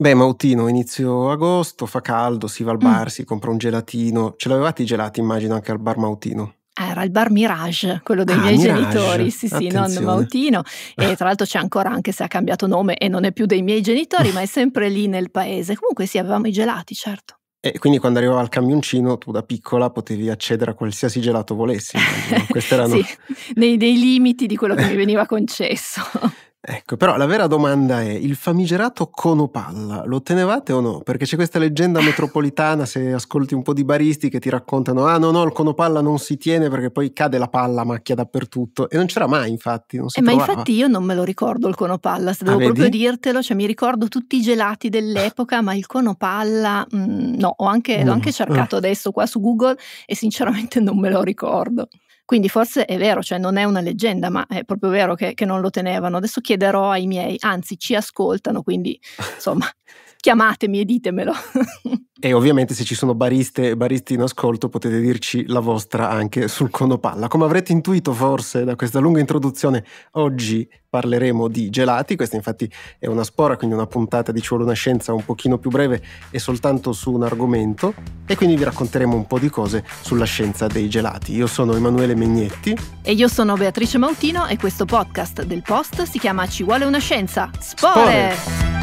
Beh, Mautino, inizio agosto, fa caldo, si va al bar, mm. si compra un gelatino. Ce l'avevate i gelati, immagino, anche al bar Mautino? era il bar Mirage, quello dei ah, miei Mirage. genitori, sì sì, Attenzione. non Mautino, e tra l'altro c'è ancora anche se ha cambiato nome e non è più dei miei genitori, ma è sempre lì nel paese. Comunque sì, avevamo i gelati, certo. E quindi quando arrivava al camioncino, tu da piccola potevi accedere a qualsiasi gelato volessi. erano... sì, nei, nei limiti di quello che mi veniva concesso. Ecco, però la vera domanda è: il famigerato conopalla lo tenevate o no? Perché c'è questa leggenda metropolitana, se ascolti un po' di baristi che ti raccontano: ah no, no, il conopalla non si tiene perché poi cade la palla macchia dappertutto. E non c'era mai, infatti. Non si eh, ma infatti io non me lo ricordo il conopalla, se ah, devo ah, proprio dirtelo, cioè mi ricordo tutti i gelati dell'epoca, ma il conopalla mh, mm, no, ho anche, mm. l'ho anche cercato ah. adesso qua su Google e sinceramente non me lo ricordo. Quindi forse è vero, cioè non è una leggenda, ma è proprio vero che, che non lo tenevano. Adesso chiederò ai miei, anzi ci ascoltano, quindi insomma chiamatemi e ditemelo. e ovviamente se ci sono bariste e baristi in ascolto potete dirci la vostra anche sul Conopalla. Come avrete intuito forse da questa lunga introduzione, oggi parleremo di gelati, questa infatti è una spora, quindi una puntata di Ci vuole una scienza un pochino più breve e soltanto su un argomento e quindi vi racconteremo un po' di cose sulla scienza dei gelati. Io sono Emanuele Megnetti e io sono Beatrice Mautino e questo podcast del Post si chiama Ci vuole una scienza. Spore! Spore!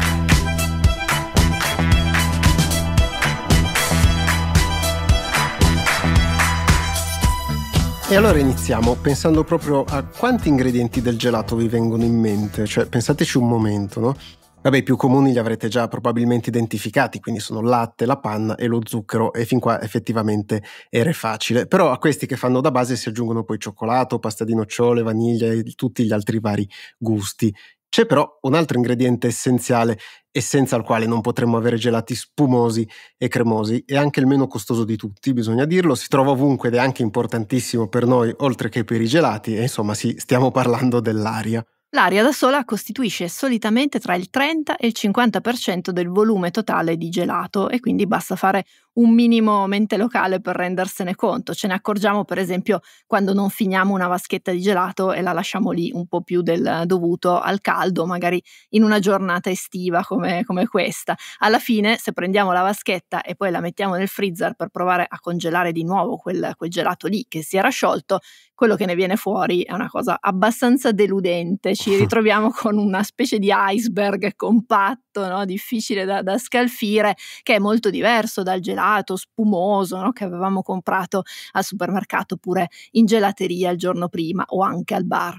E allora iniziamo pensando proprio a quanti ingredienti del gelato vi vengono in mente, cioè pensateci un momento, no? Vabbè, i più comuni li avrete già probabilmente identificati, quindi sono il latte, la panna e lo zucchero, e fin qua effettivamente era facile. Però a questi che fanno da base si aggiungono poi cioccolato, pasta di nocciole, vaniglia e tutti gli altri vari gusti. C'è però un altro ingrediente essenziale e senza il quale non potremmo avere gelati spumosi e cremosi, e anche il meno costoso di tutti, bisogna dirlo, si trova ovunque ed è anche importantissimo per noi oltre che per i gelati, e insomma sì, stiamo parlando dell'aria. L'aria da sola costituisce solitamente tra il 30 e il 50% del volume totale di gelato e quindi basta fare un minimo mente locale per rendersene conto. Ce ne accorgiamo per esempio quando non finiamo una vaschetta di gelato e la lasciamo lì un po' più del dovuto al caldo, magari in una giornata estiva come, come questa. Alla fine se prendiamo la vaschetta e poi la mettiamo nel freezer per provare a congelare di nuovo quel, quel gelato lì che si era sciolto, quello che ne viene fuori è una cosa abbastanza deludente. Ci ritroviamo con una specie di iceberg compatto, no? difficile da, da scalfire, che è molto diverso dal gelato gelato spumoso no? che avevamo comprato al supermercato oppure in gelateria il giorno prima o anche al bar.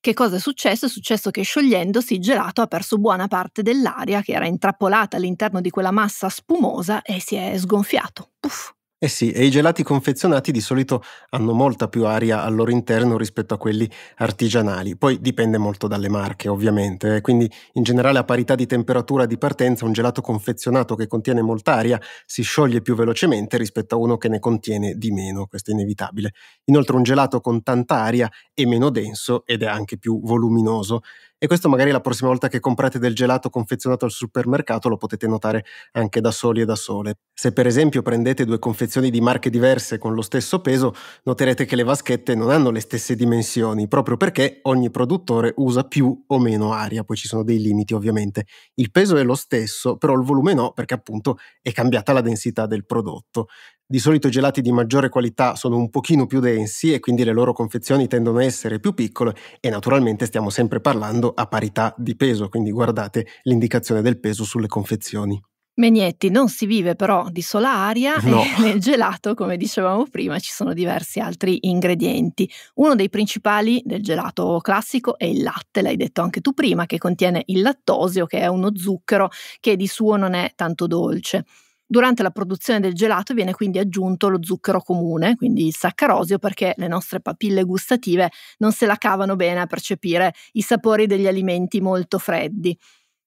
Che cosa è successo? È successo che sciogliendosi il gelato ha perso buona parte dell'aria che era intrappolata all'interno di quella massa spumosa e si è sgonfiato. Puff, eh sì, e i gelati confezionati di solito hanno molta più aria al loro interno rispetto a quelli artigianali. Poi dipende molto dalle marche, ovviamente. Eh. Quindi, in generale, a parità di temperatura di partenza, un gelato confezionato che contiene molta aria si scioglie più velocemente rispetto a uno che ne contiene di meno. Questo è inevitabile. Inoltre, un gelato con tanta aria è meno denso ed è anche più voluminoso. E questo magari la prossima volta che comprate del gelato confezionato al supermercato lo potete notare anche da soli e da sole. Se per esempio prendete due confezioni di marche diverse con lo stesso peso, noterete che le vaschette non hanno le stesse dimensioni, proprio perché ogni produttore usa più o meno aria, poi ci sono dei limiti ovviamente. Il peso è lo stesso, però il volume no, perché appunto è cambiata la densità del prodotto. Di solito i gelati di maggiore qualità sono un pochino più densi e quindi le loro confezioni tendono a essere più piccole e naturalmente stiamo sempre parlando a parità di peso, quindi guardate l'indicazione del peso sulle confezioni. Megnetti, non si vive però di sola aria no. e nel gelato, come dicevamo prima, ci sono diversi altri ingredienti. Uno dei principali del gelato classico è il latte, l'hai detto anche tu prima, che contiene il lattosio, che è uno zucchero che di suo non è tanto dolce. Durante la produzione del gelato viene quindi aggiunto lo zucchero comune, quindi il saccarosio, perché le nostre papille gustative non se la cavano bene a percepire i sapori degli alimenti molto freddi.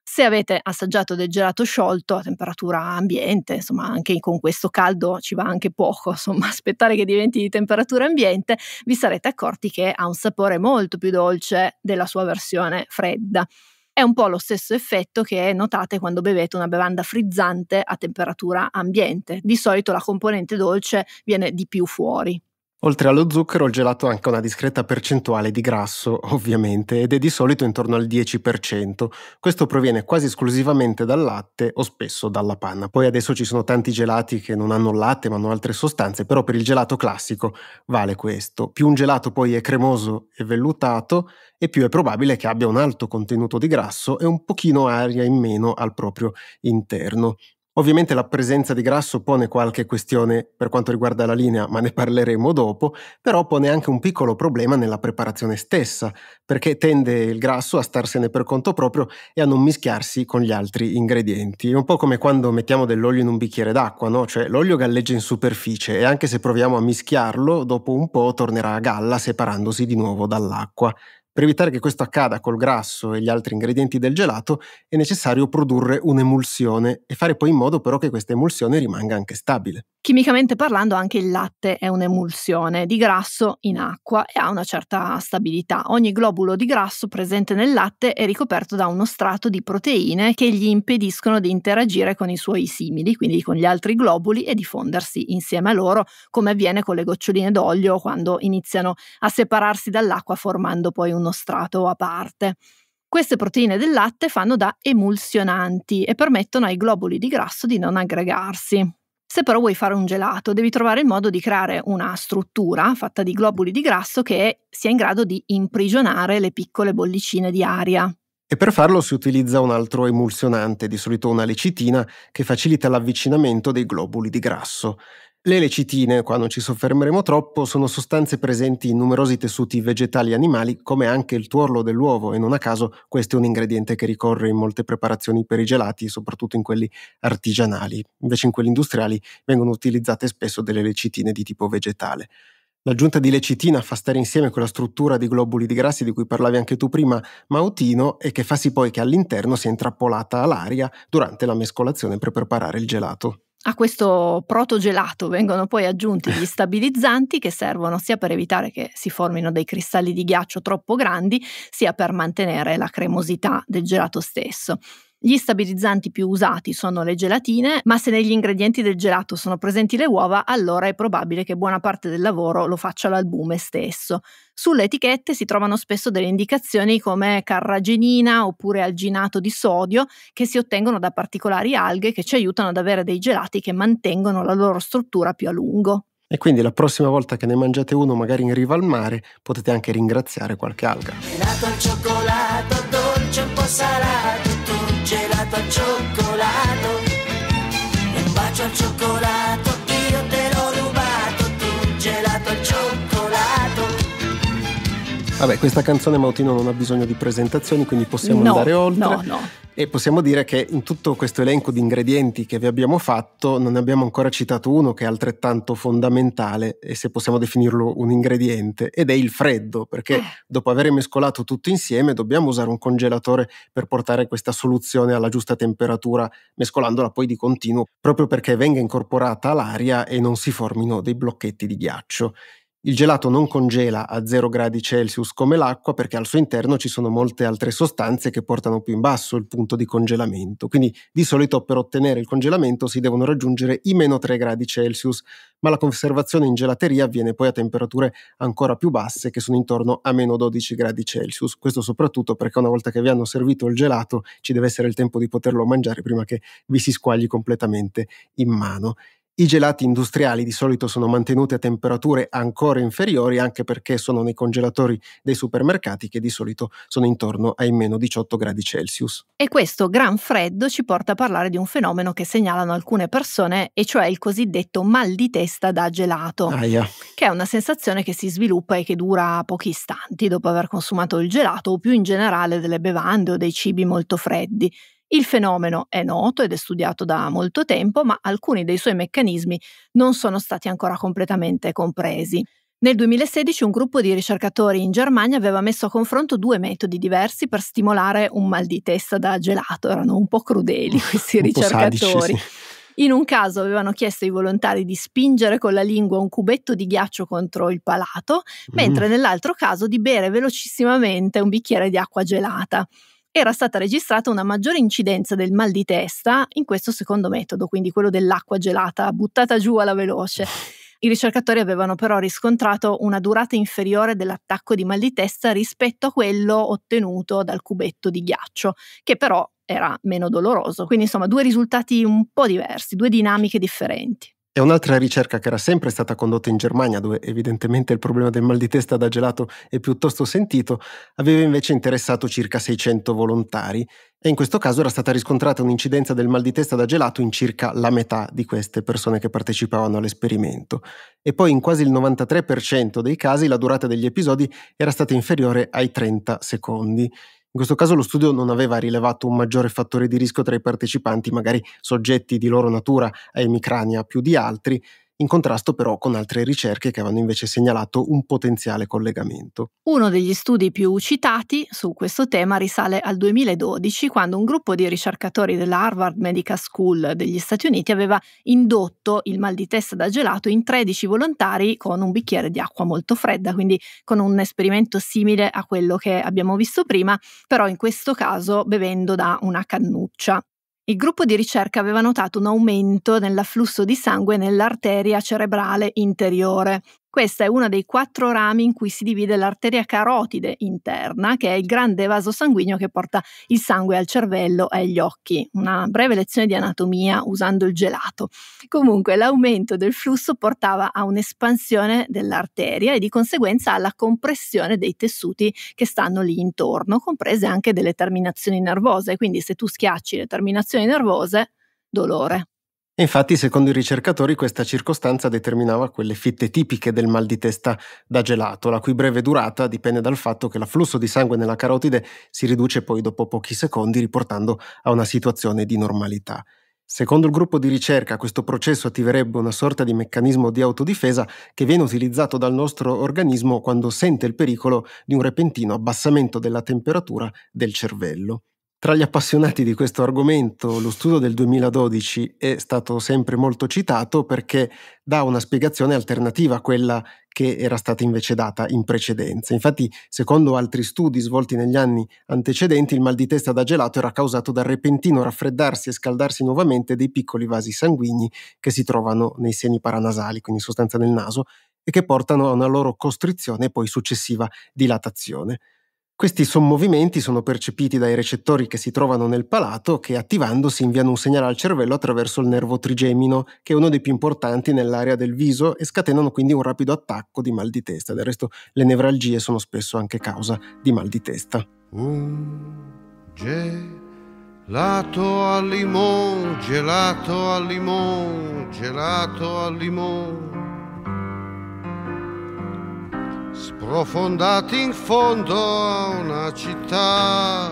Se avete assaggiato del gelato sciolto a temperatura ambiente, insomma anche con questo caldo ci va anche poco, insomma aspettare che diventi di temperatura ambiente, vi sarete accorti che ha un sapore molto più dolce della sua versione fredda. È un po' lo stesso effetto che notate quando bevete una bevanda frizzante a temperatura ambiente. Di solito la componente dolce viene di più fuori. Oltre allo zucchero, il gelato ha anche una discreta percentuale di grasso, ovviamente, ed è di solito intorno al 10%. Questo proviene quasi esclusivamente dal latte o spesso dalla panna. Poi adesso ci sono tanti gelati che non hanno latte ma hanno altre sostanze, però per il gelato classico vale questo. Più un gelato poi è cremoso e vellutato, e più è probabile che abbia un alto contenuto di grasso e un pochino aria in meno al proprio interno. Ovviamente la presenza di grasso pone qualche questione per quanto riguarda la linea, ma ne parleremo dopo, però pone anche un piccolo problema nella preparazione stessa, perché tende il grasso a starsene per conto proprio e a non mischiarsi con gli altri ingredienti. È un po' come quando mettiamo dell'olio in un bicchiere d'acqua, no? Cioè l'olio galleggia in superficie e anche se proviamo a mischiarlo, dopo un po' tornerà a galla separandosi di nuovo dall'acqua. Per evitare che questo accada col grasso e gli altri ingredienti del gelato è necessario produrre un'emulsione e fare poi in modo però che questa emulsione rimanga anche stabile. Chimicamente parlando anche il latte è un'emulsione di grasso in acqua e ha una certa stabilità. Ogni globulo di grasso presente nel latte è ricoperto da uno strato di proteine che gli impediscono di interagire con i suoi simili, quindi con gli altri globuli e diffondersi insieme a loro, come avviene con le goccioline d'olio quando iniziano a separarsi dall'acqua formando poi un uno strato a parte. Queste proteine del latte fanno da emulsionanti e permettono ai globuli di grasso di non aggregarsi. Se però vuoi fare un gelato, devi trovare il modo di creare una struttura fatta di globuli di grasso che sia in grado di imprigionare le piccole bollicine di aria. E per farlo si utilizza un altro emulsionante, di solito una lecitina, che facilita l'avvicinamento dei globuli di grasso. Le lecitine, qua non ci soffermeremo troppo, sono sostanze presenti in numerosi tessuti vegetali e animali, come anche il tuorlo dell'uovo, e non a caso questo è un ingrediente che ricorre in molte preparazioni per i gelati, soprattutto in quelli artigianali. Invece in quelli industriali vengono utilizzate spesso delle lecitine di tipo vegetale. L'aggiunta di lecitina fa stare insieme quella struttura di globuli di grassi di cui parlavi anche tu prima, Mautino, e che fa sì poi che all'interno sia intrappolata l'aria durante la mescolazione per preparare il gelato. A questo protogelato vengono poi aggiunti gli stabilizzanti che servono sia per evitare che si formino dei cristalli di ghiaccio troppo grandi, sia per mantenere la cremosità del gelato stesso. Gli stabilizzanti più usati sono le gelatine, ma se negli ingredienti del gelato sono presenti le uova, allora è probabile che buona parte del lavoro lo faccia l'albume stesso. Sulle etichette si trovano spesso delle indicazioni come carragenina oppure alginato di sodio che si ottengono da particolari alghe che ci aiutano ad avere dei gelati che mantengono la loro struttura più a lungo. E quindi la prossima volta che ne mangiate uno magari in riva al mare potete anche ringraziare qualche alga. Gelato al cioccolato, dolce un po' salato bacho chocolate, un bacho al chocolate. Vabbè, questa canzone Mautino non ha bisogno di presentazioni, quindi possiamo no, andare oltre. No, no. E possiamo dire che in tutto questo elenco di ingredienti che vi abbiamo fatto non ne abbiamo ancora citato uno che è altrettanto fondamentale e se possiamo definirlo un ingrediente ed è il freddo, perché eh. dopo aver mescolato tutto insieme dobbiamo usare un congelatore per portare questa soluzione alla giusta temperatura, mescolandola poi di continuo, proprio perché venga incorporata l'aria e non si formino dei blocchetti di ghiaccio. Il gelato non congela a 0 gradi Celsius come l'acqua perché al suo interno ci sono molte altre sostanze che portano più in basso il punto di congelamento. Quindi di solito per ottenere il congelamento si devono raggiungere i meno 3 gradi Celsius, ma la conservazione in gelateria avviene poi a temperature ancora più basse che sono intorno a meno 12 gradi Celsius. Questo soprattutto perché una volta che vi hanno servito il gelato ci deve essere il tempo di poterlo mangiare prima che vi si squagli completamente in mano. I gelati industriali di solito sono mantenuti a temperature ancora inferiori anche perché sono nei congelatori dei supermercati che di solito sono intorno ai meno 18 gradi Celsius. E questo gran freddo ci porta a parlare di un fenomeno che segnalano alcune persone e cioè il cosiddetto mal di testa da gelato, Aia. che è una sensazione che si sviluppa e che dura pochi istanti dopo aver consumato il gelato o più in generale delle bevande o dei cibi molto freddi il fenomeno è noto ed è studiato da molto tempo, ma alcuni dei suoi meccanismi non sono stati ancora completamente compresi. Nel 2016 un gruppo di ricercatori in Germania aveva messo a confronto due metodi diversi per stimolare un mal di testa da gelato, erano un po' crudeli questi ricercatori. Sadici, sì. In un caso avevano chiesto ai volontari di spingere con la lingua un cubetto di ghiaccio contro il palato, mm. mentre nell'altro caso di bere velocissimamente un bicchiere di acqua gelata era stata registrata una maggiore incidenza del mal di testa in questo secondo metodo, quindi quello dell'acqua gelata buttata giù alla veloce. I ricercatori avevano però riscontrato una durata inferiore dell'attacco di mal di testa rispetto a quello ottenuto dal cubetto di ghiaccio, che però era meno doloroso. Quindi insomma due risultati un po' diversi, due dinamiche differenti. E un'altra ricerca che era sempre stata condotta in Germania, dove evidentemente il problema del mal di testa da gelato è piuttosto sentito, aveva invece interessato circa 600 volontari e in questo caso era stata riscontrata un'incidenza del mal di testa da gelato in circa la metà di queste persone che partecipavano all'esperimento. E poi in quasi il 93% dei casi la durata degli episodi era stata inferiore ai 30 secondi. In questo caso lo studio non aveva rilevato un maggiore fattore di rischio tra i partecipanti, magari soggetti di loro natura a emicrania più di altri, in contrasto però con altre ricerche che avevano invece segnalato un potenziale collegamento. Uno degli studi più citati su questo tema risale al 2012, quando un gruppo di ricercatori della Harvard Medical School degli Stati Uniti aveva indotto il mal di testa da gelato in 13 volontari con un bicchiere di acqua molto fredda, quindi con un esperimento simile a quello che abbiamo visto prima, però in questo caso bevendo da una cannuccia. Il gruppo di ricerca aveva notato un aumento nell'afflusso di sangue nell'arteria cerebrale interiore, questo è uno dei quattro rami in cui si divide l'arteria carotide interna, che è il grande vaso sanguigno che porta il sangue al cervello e agli occhi. Una breve lezione di anatomia usando il gelato. Comunque l'aumento del flusso portava a un'espansione dell'arteria e di conseguenza alla compressione dei tessuti che stanno lì intorno, comprese anche delle terminazioni nervose. Quindi se tu schiacci le terminazioni nervose, dolore infatti, secondo i ricercatori, questa circostanza determinava quelle fitte tipiche del mal di testa da gelato, la cui breve durata dipende dal fatto che l'afflusso di sangue nella carotide si riduce poi dopo pochi secondi, riportando a una situazione di normalità. Secondo il gruppo di ricerca, questo processo attiverebbe una sorta di meccanismo di autodifesa che viene utilizzato dal nostro organismo quando sente il pericolo di un repentino abbassamento della temperatura del cervello. Tra gli appassionati di questo argomento, lo studio del 2012 è stato sempre molto citato perché dà una spiegazione alternativa a quella che era stata invece data in precedenza. Infatti, secondo altri studi svolti negli anni antecedenti, il mal di testa da gelato era causato dal repentino raffreddarsi e scaldarsi nuovamente dei piccoli vasi sanguigni che si trovano nei seni paranasali, quindi in sostanza nel naso, e che portano a una loro costrizione e poi successiva dilatazione. Questi sommovimenti sono percepiti dai recettori che si trovano nel palato che attivandosi inviano un segnale al cervello attraverso il nervo trigemino, che è uno dei più importanti nell'area del viso e scatenano quindi un rapido attacco di mal di testa. Del resto le nevralgie sono spesso anche causa di mal di testa. Un gelato al limone, gelato al limone, gelato al limone sprofondati in fondo a una città.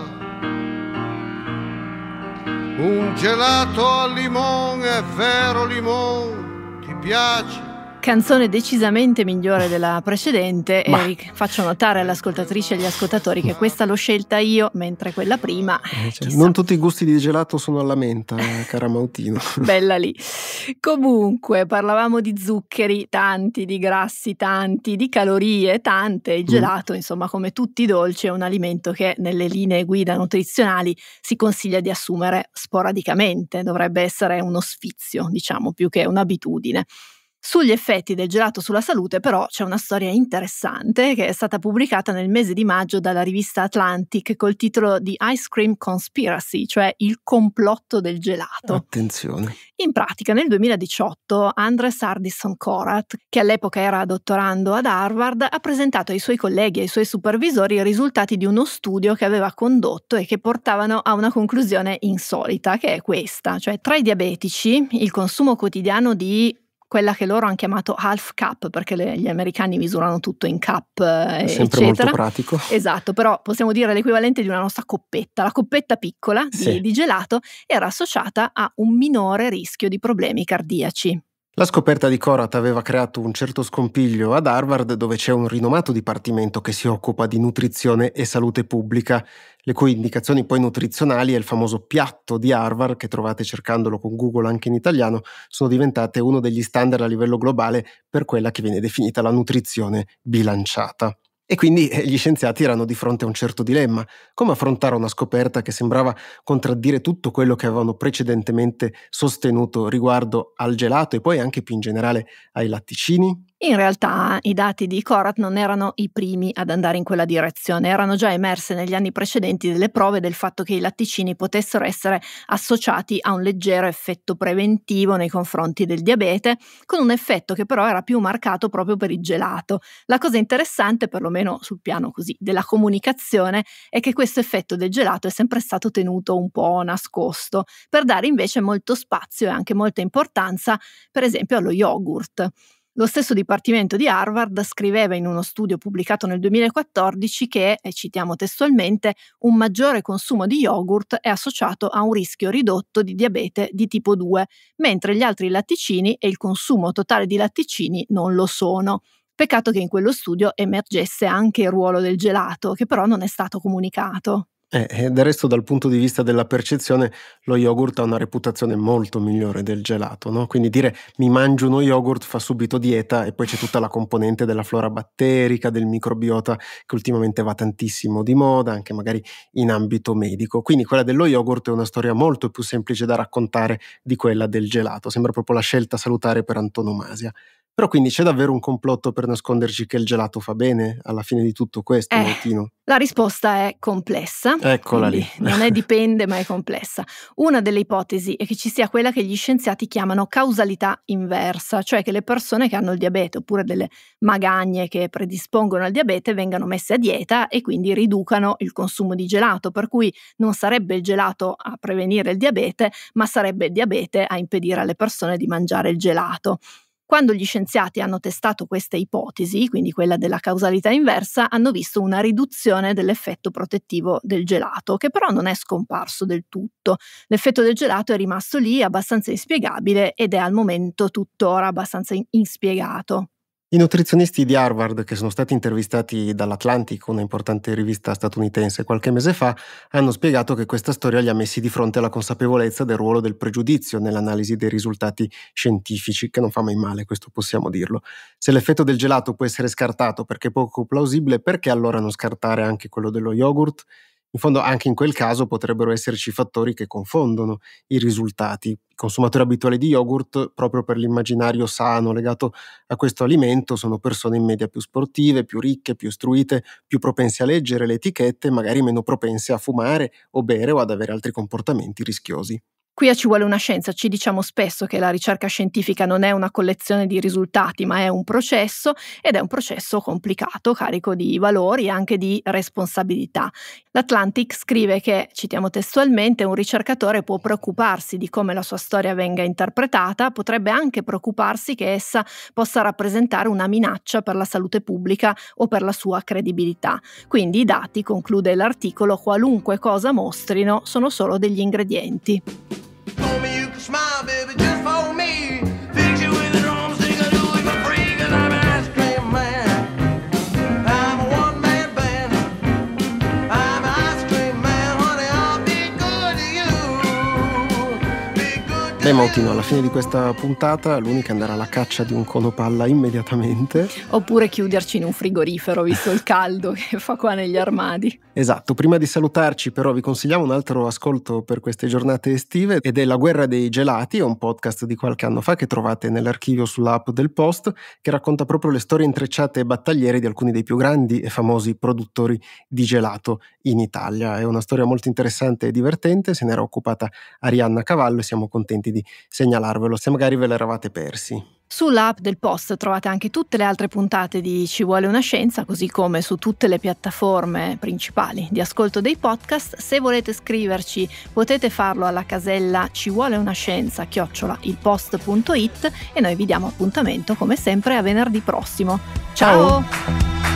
Un gelato al limone, è vero limone, ti piace? Canzone decisamente migliore della precedente Ma. e faccio notare all'ascoltatrice e agli ascoltatori che questa l'ho scelta io, mentre quella prima... Eh, eh, cioè, non tutti i gusti di gelato sono alla menta, eh, cara Mautino. Bella lì. Comunque, parlavamo di zuccheri tanti, di grassi tanti, di calorie tante, il mm. gelato, mm. insomma, come tutti i dolci, è un alimento che nelle linee guida nutrizionali si consiglia di assumere sporadicamente, dovrebbe essere uno sfizio, diciamo, più che un'abitudine. Sugli effetti del gelato sulla salute però c'è una storia interessante che è stata pubblicata nel mese di maggio dalla rivista Atlantic col titolo di Ice Cream Conspiracy, cioè il complotto del gelato. Attenzione. In pratica nel 2018 Andres Ardison Korat, che all'epoca era dottorando ad Harvard, ha presentato ai suoi colleghi e ai suoi supervisori i risultati di uno studio che aveva condotto e che portavano a una conclusione insolita, che è questa, cioè tra i diabetici il consumo quotidiano di quella che loro hanno chiamato half cup, perché le, gli americani misurano tutto in cup. Eh, sempre eccetera. molto pratico. Esatto, però possiamo dire l'equivalente di una nostra coppetta. La coppetta piccola sì. di gelato era associata a un minore rischio di problemi cardiaci. La scoperta di Korat aveva creato un certo scompiglio ad Harvard dove c'è un rinomato dipartimento che si occupa di nutrizione e salute pubblica, le cui indicazioni poi nutrizionali e il famoso piatto di Harvard, che trovate cercandolo con Google anche in italiano, sono diventate uno degli standard a livello globale per quella che viene definita la nutrizione bilanciata. E quindi eh, gli scienziati erano di fronte a un certo dilemma. Come affrontare una scoperta che sembrava contraddire tutto quello che avevano precedentemente sostenuto riguardo al gelato e poi anche più in generale ai latticini? In realtà i dati di Korat non erano i primi ad andare in quella direzione, erano già emerse negli anni precedenti delle prove del fatto che i latticini potessero essere associati a un leggero effetto preventivo nei confronti del diabete, con un effetto che però era più marcato proprio per il gelato. La cosa interessante, perlomeno sul piano così della comunicazione, è che questo effetto del gelato è sempre stato tenuto un po' nascosto, per dare invece molto spazio e anche molta importanza, per esempio, allo yogurt. Lo stesso dipartimento di Harvard scriveva in uno studio pubblicato nel 2014 che, e citiamo testualmente, un maggiore consumo di yogurt è associato a un rischio ridotto di diabete di tipo 2, mentre gli altri latticini e il consumo totale di latticini non lo sono. Peccato che in quello studio emergesse anche il ruolo del gelato, che però non è stato comunicato. Eh, eh, del resto dal punto di vista della percezione lo yogurt ha una reputazione molto migliore del gelato, no? quindi dire mi mangio uno yogurt fa subito dieta e poi c'è tutta la componente della flora batterica, del microbiota che ultimamente va tantissimo di moda, anche magari in ambito medico. Quindi quella dello yogurt è una storia molto più semplice da raccontare di quella del gelato, sembra proprio la scelta salutare per antonomasia. Però quindi c'è davvero un complotto per nasconderci che il gelato fa bene alla fine di tutto questo, eh, Martino? La risposta è complessa. Eccola lì. non è dipende, ma è complessa. Una delle ipotesi è che ci sia quella che gli scienziati chiamano causalità inversa, cioè che le persone che hanno il diabete oppure delle magagne che predispongono al diabete vengano messe a dieta e quindi riducano il consumo di gelato, per cui non sarebbe il gelato a prevenire il diabete, ma sarebbe il diabete a impedire alle persone di mangiare il gelato. Quando gli scienziati hanno testato questa ipotesi, quindi quella della causalità inversa, hanno visto una riduzione dell'effetto protettivo del gelato, che però non è scomparso del tutto. L'effetto del gelato è rimasto lì abbastanza inspiegabile ed è al momento tuttora abbastanza inspiegato. I nutrizionisti di Harvard che sono stati intervistati dall'Atlantic, una importante rivista statunitense, qualche mese fa, hanno spiegato che questa storia li ha messi di fronte alla consapevolezza del ruolo del pregiudizio nell'analisi dei risultati scientifici, che non fa mai male, questo possiamo dirlo. Se l'effetto del gelato può essere scartato perché poco plausibile, perché allora non scartare anche quello dello yogurt? In fondo anche in quel caso potrebbero esserci fattori che confondono i risultati. Il consumatore abituale di yogurt, proprio per l'immaginario sano legato a questo alimento, sono persone in media più sportive, più ricche, più istruite, più propense a leggere le etichette, magari meno propense a fumare o bere o ad avere altri comportamenti rischiosi. Qui ci vuole una scienza, ci diciamo spesso che la ricerca scientifica non è una collezione di risultati, ma è un processo ed è un processo complicato, carico di valori e anche di responsabilità. L'Atlantic scrive che, citiamo testualmente, un ricercatore può preoccuparsi di come la sua storia venga interpretata, potrebbe anche preoccuparsi che essa possa rappresentare una minaccia per la salute pubblica o per la sua credibilità. Quindi i dati, conclude l'articolo, qualunque cosa mostrino, sono solo degli ingredienti. te Mautino, alla fine di questa puntata l'unica è andare alla caccia di un conopalla immediatamente. Oppure chiuderci in un frigorifero visto il caldo che fa qua negli armadi. Esatto, prima di salutarci però vi consigliamo un altro ascolto per queste giornate estive ed è La guerra dei gelati, è un podcast di qualche anno fa che trovate nell'archivio sull'app del Post che racconta proprio le storie intrecciate e battagliere di alcuni dei più grandi e famosi produttori di gelato in Italia. È una storia molto interessante e divertente, se n'era occupata Arianna Cavallo e siamo contenti di di segnalarvelo se magari ve l'eravate persi. Sull'app del Post trovate anche tutte le altre puntate di Ci vuole una scienza, così come su tutte le piattaforme principali di ascolto dei podcast. Se volete scriverci potete farlo alla casella ci vuole una scienza chiocciola ilpost.it e noi vi diamo appuntamento come sempre a venerdì prossimo. Ciao. Ciao.